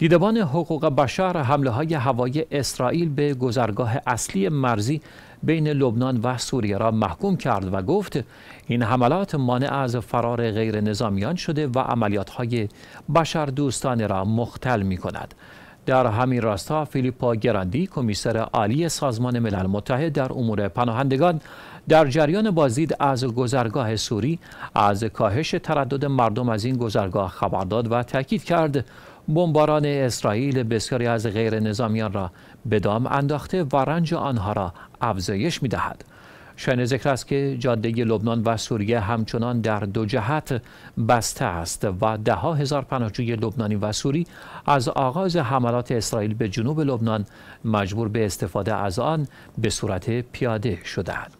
دیدبان حقوق بشر حمله های هوای اسرائیل به گذرگاه اصلی مرزی بین لبنان و سوریه را محکوم کرد و گفت این حملات مانع از فرار غیر نظامیان شده و عملیات های بشر دوستانه را مختل می کند. در همین راستا فیلیپا گراندی کمیسر عالی سازمان ملل متحد در امور پناهندگان در جریان بازدید از گذرگاه سوری از کاهش تردد مردم از این گذرگاه خبر داد و تاکید کرد بمباران اسرائیل بسیاری از غیر نظامیان را به دام انداخته و رنج آنها را افزایش می دهد. شاین ذکر است که جاده لبنان و سوریه همچنان در دو جهت بسته است و ده هزار پناهجوی لبنانی و سوری از آغاز حملات اسرائیل به جنوب لبنان مجبور به استفاده از آن به صورت پیاده شدند.